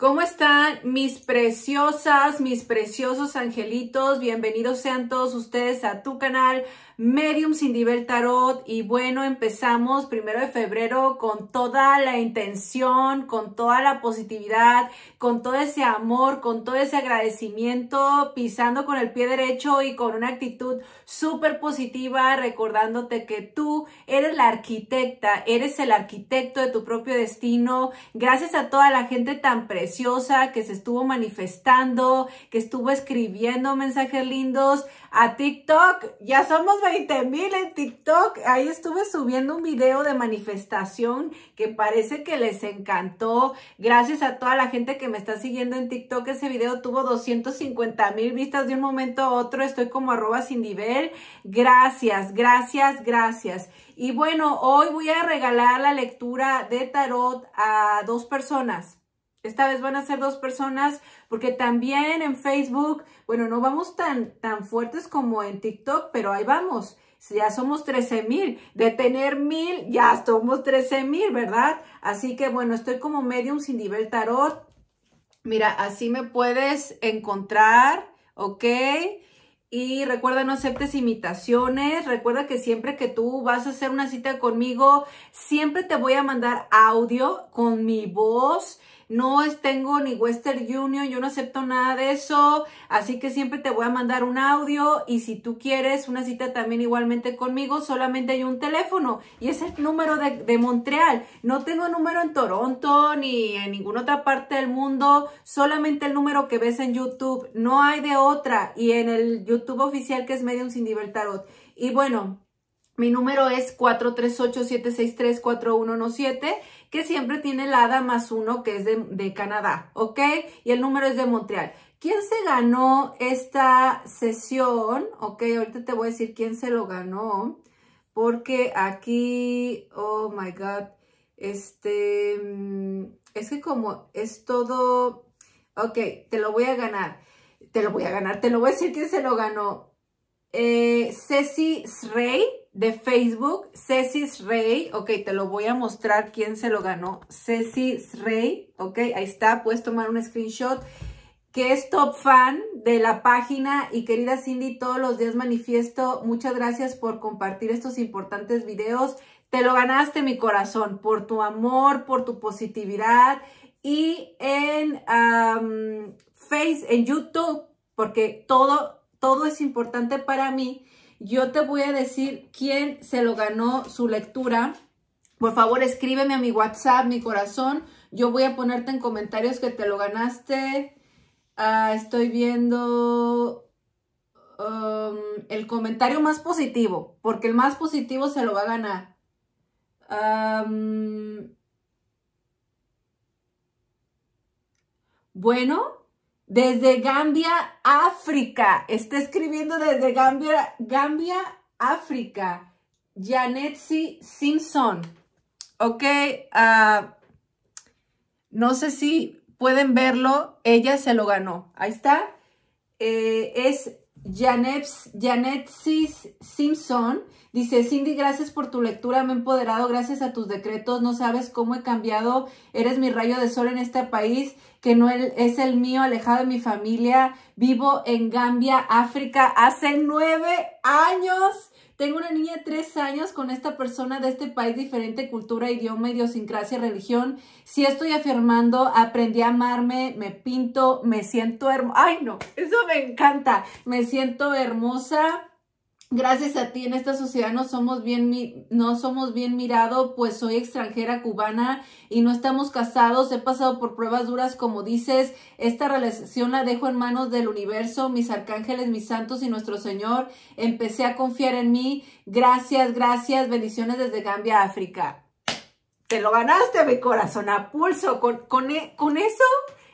¿Cómo están mis preciosas, mis preciosos angelitos? Bienvenidos sean todos ustedes a tu canal Medium Sin Nivel Tarot. Y bueno, empezamos primero de febrero con toda la intención, con toda la positividad, con todo ese amor, con todo ese agradecimiento, pisando con el pie derecho y con una actitud súper positiva, recordándote que tú eres la arquitecta, eres el arquitecto de tu propio destino. Gracias a toda la gente tan preciosa que se estuvo manifestando, que estuvo escribiendo mensajes lindos a TikTok. Ya somos 20 mil en TikTok. Ahí estuve subiendo un video de manifestación que parece que les encantó. Gracias a toda la gente que me está siguiendo en TikTok. Ese video tuvo 250 mil vistas de un momento a otro. Estoy como arroba sin nivel. Gracias, gracias, gracias. Y bueno, hoy voy a regalar la lectura de tarot a dos personas. Esta vez van a ser dos personas porque también en Facebook, bueno, no vamos tan, tan fuertes como en TikTok, pero ahí vamos. Ya somos 13 mil. De tener mil, ya somos 13 mil, ¿verdad? Así que bueno, estoy como medium sin nivel tarot. Mira, así me puedes encontrar, ¿ok? Y recuerda, no aceptes imitaciones. Recuerda que siempre que tú vas a hacer una cita conmigo, siempre te voy a mandar audio con mi voz no tengo ni Western Union, yo no acepto nada de eso, así que siempre te voy a mandar un audio y si tú quieres una cita también igualmente conmigo, solamente hay un teléfono y es el número de, Montreal. No tengo número en Toronto ni en ninguna otra parte del mundo, solamente el número que ves en YouTube, no hay de otra y en el YouTube oficial que es Medium Sin libertad Y bueno, mi número es 438-763-4117, que siempre tiene la ADA más uno, que es de, Canadá, ¿ok? Y el número es de Montreal. ¿Quién se ganó esta sesión? Ok, ahorita te voy a decir quién se lo ganó, porque aquí, oh my God, este, mm, es que como es todo, ok, te lo voy a ganar, te lo voy a ganar, te lo voy a decir quién se lo ganó. Eh, Ceci Srey, de Facebook, Cecis Rey, ok, te lo voy a mostrar quién se lo ganó, Cecis Rey, ok, ahí está, puedes tomar un screenshot, que es top fan de la página y querida Cindy, todos los días manifiesto, muchas gracias por compartir estos importantes videos, te lo ganaste mi corazón, por tu amor, por tu positividad y en um, Face, en YouTube, porque todo, todo es importante para mí, yo te voy a decir quién se lo ganó su lectura. Por favor, escríbeme a mi WhatsApp, mi corazón. Yo voy a ponerte en comentarios que te lo ganaste. Ah, estoy viendo um, el comentario más positivo, porque el más positivo se lo va a ganar. Um, bueno, desde Gambia, África. Está escribiendo desde Gambia, Gambia, África. Janetsi Simpson. Ok, ah, no sé si pueden verlo. Ella se lo ganó. Ahí está. Eh, es Janet, Simpson dice, Cindy, gracias por tu lectura, me he empoderado gracias a tus decretos, no sabes cómo he cambiado, eres mi rayo de sol en este país que no es el mío, alejado de mi familia, vivo en Gambia, África, hace nueve años tengo una niña de tres años con esta persona de este país, diferente cultura, idioma, idiosincrasia, religión. Si estoy afirmando, aprendí a amarme, me pinto, me siento hermosa. ¡Ay, no! Eso me encanta. Me siento hermosa Gracias a ti en esta sociedad no somos bien no somos bien mirado, pues soy extranjera cubana y no estamos casados. He pasado por pruebas duras, como dices. Esta relación la dejo en manos del universo, mis arcángeles, mis santos y nuestro Señor. Empecé a confiar en mí. Gracias, gracias. Bendiciones desde Gambia, África. Te lo ganaste, mi corazón, a pulso. con e, eso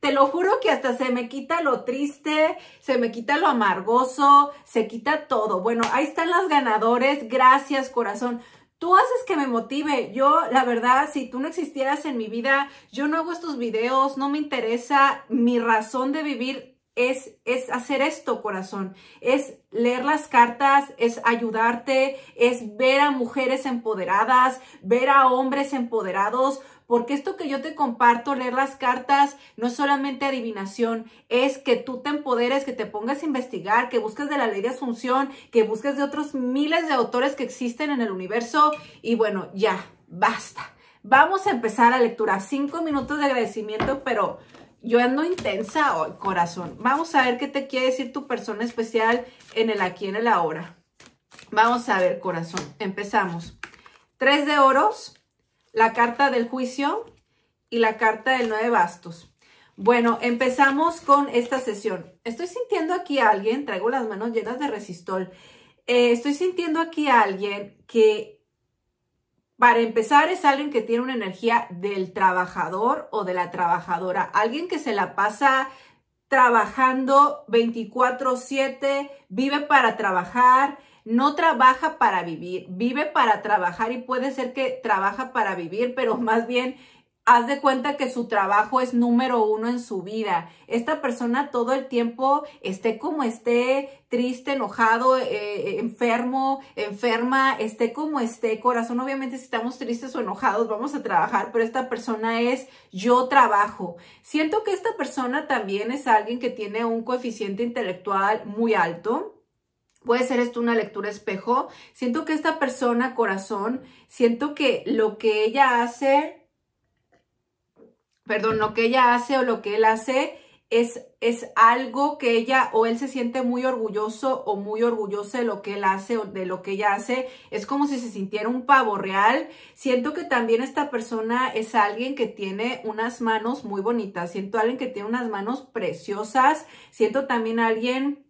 te lo juro que hasta se me quita lo triste, se me quita lo amargoso, se quita todo. Bueno, ahí están las ganadores. Gracias, corazón. Tú haces que me motive. Yo, la verdad, si tú no existieras en mi vida, yo no hago estos videos, no me interesa. Mi razón de vivir es, es hacer esto, corazón. Es leer las cartas, es ayudarte, es ver a mujeres empoderadas, ver a hombres empoderados, porque esto que yo te comparto, leer las cartas, no es solamente adivinación, es que tú te empoderes, que te pongas a investigar, que busques de la ley de asunción, que busques de otros miles de autores que existen en el universo y bueno, ya, basta. Vamos a empezar la lectura. Cinco minutos de agradecimiento, pero yo ando intensa hoy, corazón. Vamos a ver qué te quiere decir tu persona especial en el aquí, en el ahora. Vamos a ver, corazón. Empezamos. Tres de oros, la carta del juicio y la carta del nueve bastos. Bueno, empezamos con esta sesión. Estoy sintiendo aquí a alguien, traigo las manos llenas de resistol, eh, estoy sintiendo aquí a alguien que para empezar es alguien que tiene una energía del trabajador o de la trabajadora, alguien que se la pasa trabajando 24/7, vive para trabajar, no trabaja para vivir, vive para trabajar y puede ser que trabaja para vivir, pero más bien haz de cuenta que su trabajo es número uno en su vida. Esta persona todo el tiempo esté como esté, triste, enojado, eh, eh, enfermo, enferma, esté como esté, corazón. Obviamente si estamos tristes o enojados vamos a trabajar, pero esta persona es yo trabajo. Siento que esta persona también es alguien que tiene un coeficiente intelectual muy alto Puede ser esto una lectura espejo. Siento que esta persona, corazón, siento que lo que ella hace, perdón, lo que ella hace o lo que él hace es, es algo que ella o él se siente muy orgulloso o muy orgullosa de lo que él hace o de lo que ella hace. Es como si se sintiera un pavo real. Siento que también esta persona es alguien que tiene unas manos muy bonitas. Siento a alguien que tiene unas manos preciosas. Siento también a alguien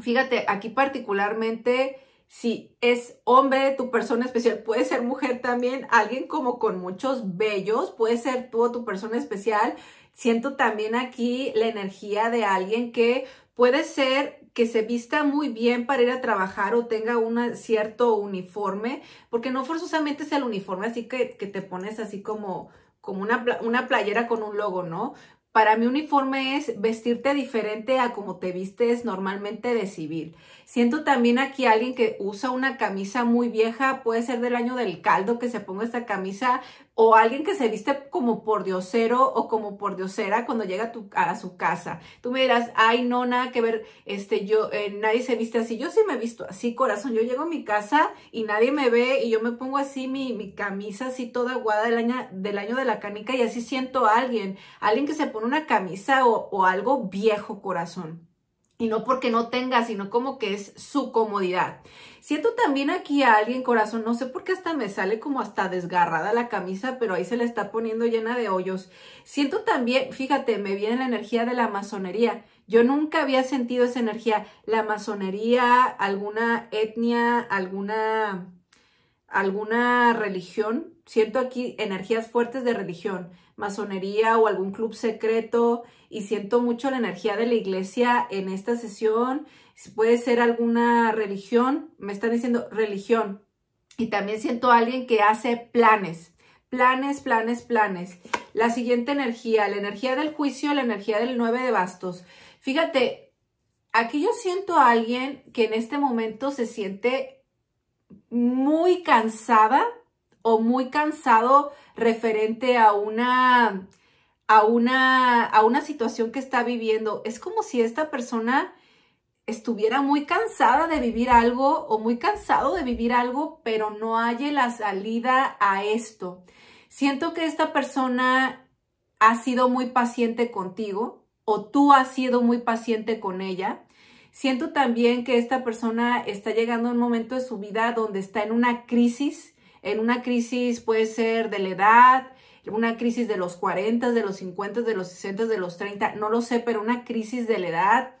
Fíjate, aquí particularmente, si es hombre, tu persona especial, puede ser mujer también, alguien como con muchos bellos puede ser tú o tu persona especial. Siento también aquí la energía de alguien que puede ser que se vista muy bien para ir a trabajar o tenga un cierto uniforme, porque no forzosamente es el uniforme, así que, te pones así como, como una, una, playera con un logo, ¿no? Para mí uniforme es vestirte diferente a como te vistes normalmente de civil. Siento también aquí a alguien que usa una camisa muy vieja, puede ser del año del caldo que se ponga esta camisa, o alguien que se viste como por diosero o como por diosera cuando llega a, tu, a su casa. Tú me dirás, ay, no, nada que ver, este, yo, eh, nadie se viste así. Yo sí me he visto así, corazón. Yo llego a mi casa y nadie me ve y yo me pongo así mi, camisa así toda aguada del año, de la canica y así siento a alguien, alguien que se pone una camisa o, o algo viejo, corazón. Y no porque no tenga, sino como que es su comodidad. Siento también aquí a alguien, corazón, no sé por qué hasta me sale como hasta desgarrada la camisa, pero ahí se la está poniendo llena de hoyos. Siento también, fíjate, me viene la energía de la masonería. Yo nunca había sentido esa energía. La masonería, alguna etnia, alguna, alguna religión siento aquí energías fuertes de religión, masonería o algún club secreto y siento mucho la energía de la iglesia en esta sesión. Puede ser alguna religión, me están diciendo religión. Y también siento a alguien que hace planes, planes, planes, planes. La siguiente energía, la energía del juicio, la energía del nueve de bastos. Fíjate, aquí yo siento a alguien que en este momento se siente muy cansada o muy cansado referente a una, a una, a una situación que está viviendo. Es como si esta persona estuviera muy cansada de vivir algo o muy cansado de vivir algo, pero no halle la salida a esto. Siento que esta persona ha sido muy paciente contigo o tú has sido muy paciente con ella. Siento también que esta persona está llegando a un momento de su vida donde está en una crisis en una crisis puede ser de la edad, una crisis de los 40, de los 50, de los 60, de los 30, no lo sé, pero una crisis de la edad.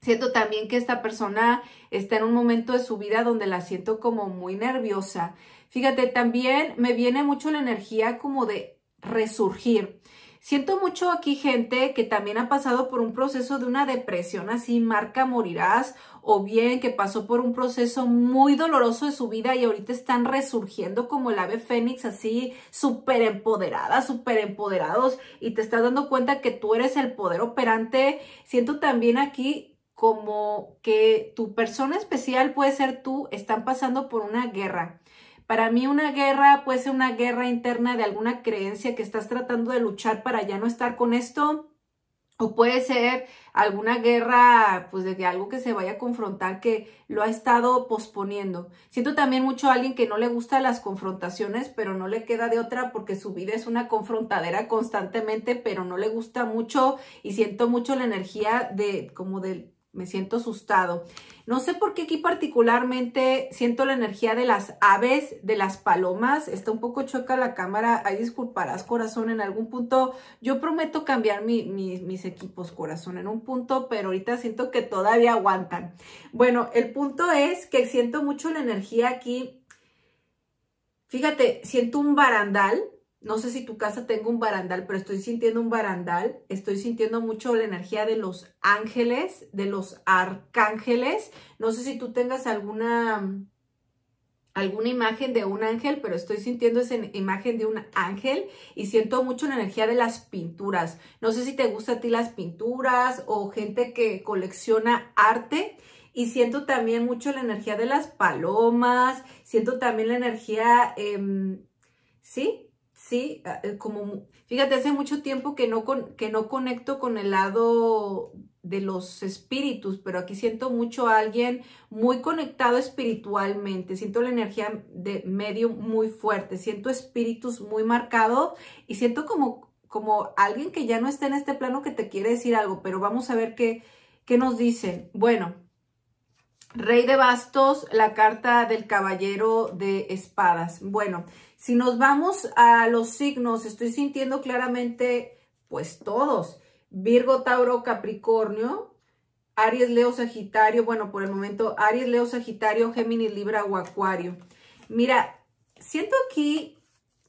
Siento también que esta persona está en un momento de su vida donde la siento como muy nerviosa. Fíjate, también me viene mucho la energía como de resurgir. Siento mucho aquí gente que también ha pasado por un proceso de una depresión así, marca morirás, o bien que pasó por un proceso muy doloroso de su vida y ahorita están resurgiendo como el ave fénix, así súper empoderadas, súper empoderados, y te estás dando cuenta que tú eres el poder operante. Siento también aquí como que tu persona especial puede ser tú, están pasando por una guerra para mí una guerra puede ser una guerra interna de alguna creencia que estás tratando de luchar para ya no estar con esto. O puede ser alguna guerra, pues de algo que se vaya a confrontar que lo ha estado posponiendo. Siento también mucho a alguien que no le gusta las confrontaciones, pero no le queda de otra porque su vida es una confrontadera constantemente, pero no le gusta mucho y siento mucho la energía de como del me siento asustado. No sé por qué aquí particularmente siento la energía de las aves, de las palomas. Está un poco choca la cámara. Ahí disculparás, corazón, en algún punto. Yo prometo cambiar mis equipos, corazón, en un punto, pero ahorita siento que todavía aguantan. Bueno, el punto es que siento mucho la energía aquí. Fíjate, siento un barandal, no sé si tu casa tenga un barandal, pero estoy sintiendo un barandal. Estoy sintiendo mucho la energía de los ángeles, de los arcángeles. No sé si tú tengas alguna alguna imagen de un ángel, pero estoy sintiendo esa imagen de un ángel y siento mucho la energía de las pinturas. No sé si te gusta a ti las pinturas o gente que colecciona arte y siento también mucho la energía de las palomas, siento también la energía, em, ¿sí? ¿sí? Ah, eh, como, fíjate, hace mucho tiempo que no, con, que no conecto con el lado de los espíritus, pero aquí siento mucho a alguien muy conectado espiritualmente, siento la energía de medio muy fuerte, siento espíritus muy marcado y siento como, como alguien que ya no está en este plano que te quiere decir algo, pero vamos a ver qué, qué nos dicen. Bueno, Rey de Bastos, la carta del Caballero de Espadas. Bueno, si nos vamos a los signos, estoy sintiendo claramente, pues todos, Virgo, Tauro, Capricornio, Aries, Leo, Sagitario, bueno, por el momento, Aries, Leo, Sagitario, Géminis, Libra o Acuario. Mira, siento aquí,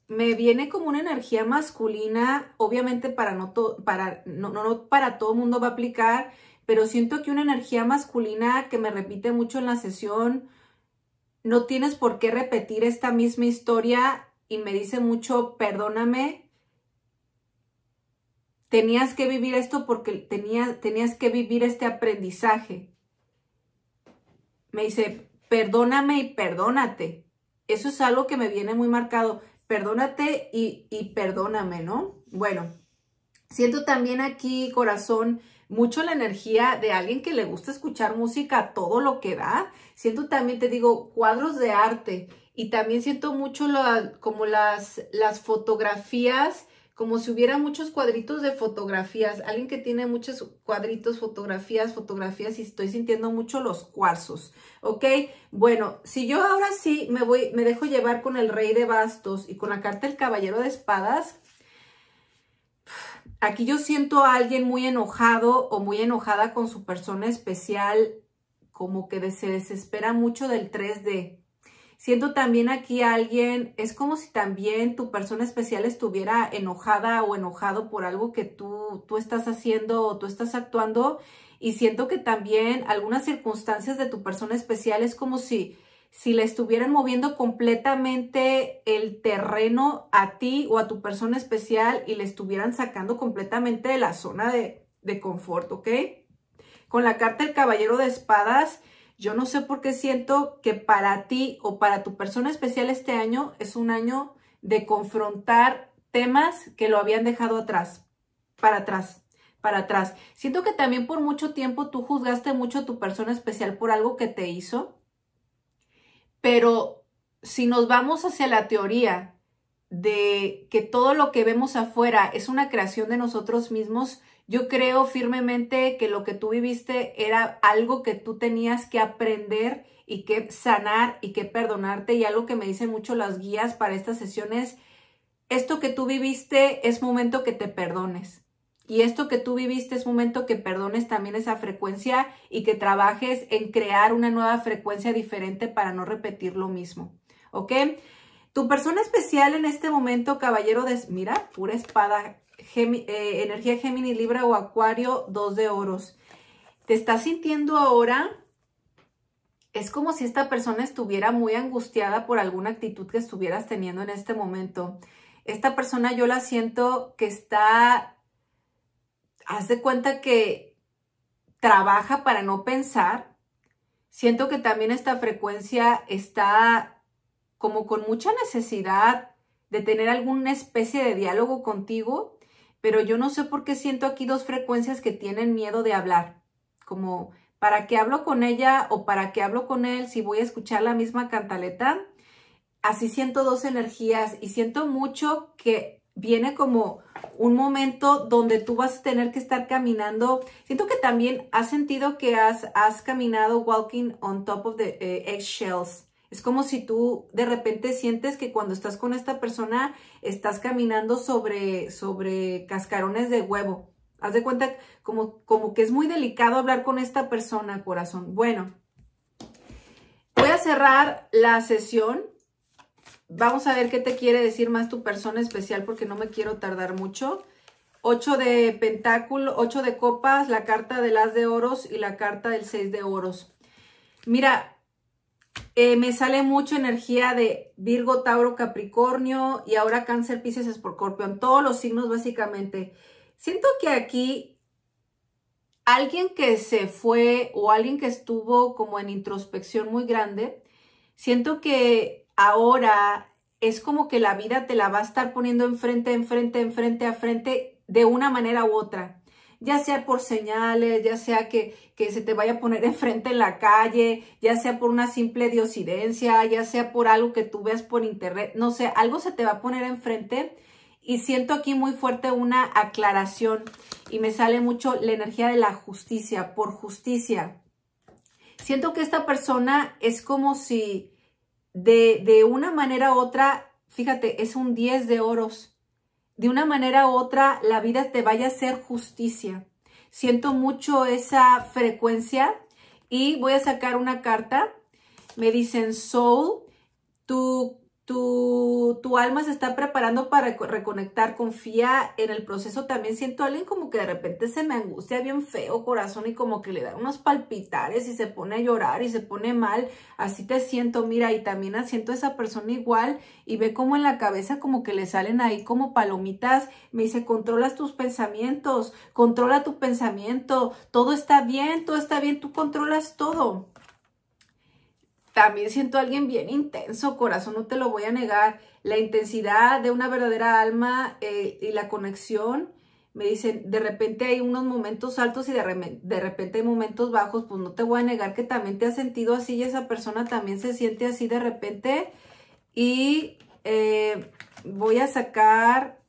me viene como una energía masculina, obviamente para no, el para, no, no para todo mundo va a aplicar, pero siento que una energía masculina que me repite mucho en la sesión, no tienes por qué repetir esta misma historia y me dice mucho, perdóname, tenías que vivir esto porque tenías, tenías que vivir este aprendizaje. Me dice, perdóname y perdónate. Eso es algo que me viene muy marcado. Perdónate y, y perdóname, ¿no? Bueno, siento también aquí, corazón, mucho la energía de alguien que le gusta escuchar música todo lo que da. Siento también, te digo, cuadros de arte y también siento mucho como las, las fotografías, como si hubiera muchos cuadritos de fotografías. Alguien que tiene muchos cuadritos, fotografías, fotografías y estoy sintiendo mucho los cuarzos, ¿ok? Bueno, si yo ahora sí me voy, me dejo llevar con el Rey de Bastos y con la carta del Caballero de Espadas, aquí yo siento a alguien muy enojado o muy enojada con su persona especial, como que se desespera mucho del 3D, Siento también aquí a alguien, es como si también tu persona especial estuviera enojada o enojado por algo que tú, tú estás haciendo o tú estás actuando. Y siento que también algunas circunstancias de tu persona especial es como si si le estuvieran moviendo completamente el terreno a ti o a tu persona especial y le estuvieran sacando completamente de la zona de, de confort, ¿ok? Con la carta del caballero de espadas, yo no sé por qué siento que para ti o para tu persona especial este año es un año de confrontar temas que lo habían dejado atrás, para atrás, para atrás. Siento que también por mucho tiempo tú juzgaste mucho a tu persona especial por algo que te hizo, pero si nos vamos hacia la teoría de que todo lo que vemos afuera es una creación de nosotros mismos, yo creo firmemente que lo que tú viviste era algo que tú tenías que aprender y que sanar y que perdonarte. Y algo que me dicen mucho las guías para estas sesiones, esto que tú viviste es momento que te perdones. Y esto que tú viviste es momento que perdones también esa frecuencia y que trabajes en crear una nueva frecuencia diferente para no repetir lo mismo. ¿Ok? Tu persona especial en este momento, caballero de... Mira, pura espada eh, energía Gemini, Libra o Acuario, dos de oros. Te estás sintiendo ahora, es como si esta persona estuviera muy angustiada por alguna actitud que estuvieras teniendo en este momento. Esta persona yo la siento que está, haz de cuenta que trabaja para no pensar. Siento que también esta frecuencia está como con mucha necesidad de tener alguna especie de diálogo contigo, pero yo no sé por qué siento aquí dos frecuencias que tienen miedo de hablar, como para qué hablo con ella o para qué hablo con él si voy a escuchar la misma cantaleta. Así siento dos energías y siento mucho que viene como un momento donde tú vas a tener que estar caminando. Siento que también has sentido que has, caminado walking on top of the eh, eggshells es como si tú de repente sientes que cuando estás con esta persona estás caminando sobre, sobre cascarones de huevo. Haz de cuenta como, como que es muy delicado hablar con esta persona, corazón. Bueno, voy a cerrar la sesión. Vamos a ver qué te quiere decir más tu persona especial porque no me quiero tardar mucho. Ocho de pentáculo, ocho de copas, la carta de las de oros y la carta del 6 de oros. Mira, eh, me sale mucho energía de Virgo, Tauro, Capricornio y ahora Cáncer, Pisces, en todos los signos básicamente. Siento que aquí alguien que se fue o alguien que estuvo como en introspección muy grande, siento que ahora es como que la vida te la va a estar poniendo enfrente, enfrente, enfrente, a de una manera u otra ya sea por señales, ya sea que, se te vaya a poner enfrente en la calle, ya sea por una simple diosidencia, ya sea por algo que tú veas por internet, no sé, algo se te va a poner enfrente y siento aquí muy fuerte una aclaración y me sale mucho la energía de la justicia, por justicia. Siento que esta persona es como si de, de una manera u otra, fíjate, es un 10 de oros de una manera u otra la vida te vaya a hacer justicia. Siento mucho esa frecuencia y voy a sacar una carta. Me dicen, Soul, tu tu, tu, alma se está preparando para reconectar, confía en el proceso. También siento a alguien como que de repente se me angustia bien feo corazón y como que le da unos palpitares y se pone a llorar y se pone mal. Así te siento, mira, y también siento a esa persona igual y ve como en la cabeza como que le salen ahí como palomitas. Me dice, controlas tus pensamientos, controla tu pensamiento, todo está bien, todo está bien, tú controlas todo también siento a alguien bien intenso, corazón, no te lo voy a negar. La intensidad de una verdadera alma eh, y la conexión, me dicen, de repente hay unos momentos altos y de, repente hay momentos bajos, pues no te voy a negar que también te has sentido así y esa persona también se siente así de repente. Y eh, voy a sacar,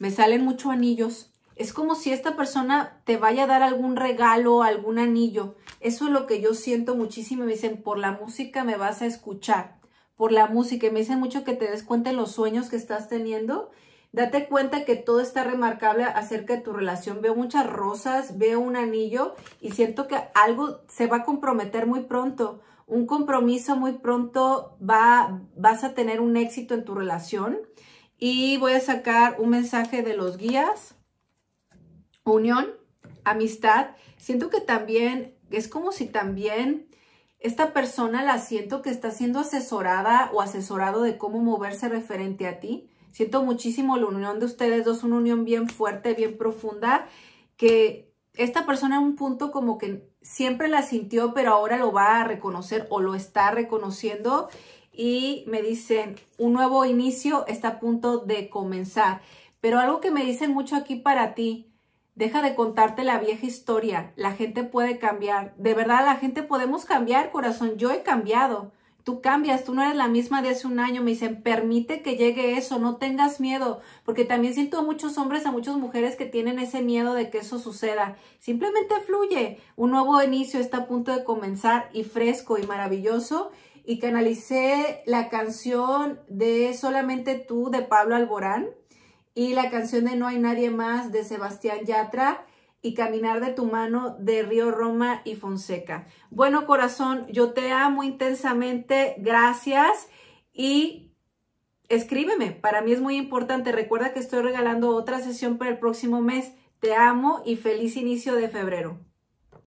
me salen muchos anillos. Es como si esta persona te vaya a dar algún regalo, algún anillo eso es lo que yo siento muchísimo. Me dicen, por la música me vas a escuchar, por la música. me dicen mucho que te des cuenta de los sueños que estás teniendo. Date cuenta que todo está remarcable acerca de tu relación. Veo muchas rosas, veo un anillo y siento que algo se va a comprometer muy pronto. Un compromiso muy pronto va, vas a tener un éxito en tu relación. Y voy a sacar un mensaje de los guías. Unión, amistad. Siento que también es como si también esta persona la siento que está siendo asesorada o asesorado de cómo moverse referente a ti. Siento muchísimo la unión de ustedes dos, una unión bien fuerte, bien profunda, que esta persona en un punto como que siempre la sintió, pero ahora lo va a reconocer o lo está reconociendo y me dicen, un nuevo inicio está a punto de comenzar. Pero algo que me dicen mucho aquí para ti, Deja de contarte la vieja historia. La gente puede cambiar. De verdad, la gente podemos cambiar, corazón. Yo he cambiado. Tú cambias, tú no eres la misma de hace un año. Me dicen, permite que llegue eso, no tengas miedo, porque también siento a muchos hombres, a muchas mujeres que tienen ese miedo de que eso suceda. Simplemente fluye. Un nuevo inicio está a punto de comenzar y fresco y maravilloso. Y canalicé la canción de Solamente tú de Pablo Alborán y la canción de No hay nadie más de Sebastián Yatra y Caminar de tu mano de Río Roma y Fonseca. Bueno, corazón, yo te amo intensamente, gracias y escríbeme, para mí es muy importante. Recuerda que estoy regalando otra sesión para el próximo mes. Te amo y feliz inicio de febrero.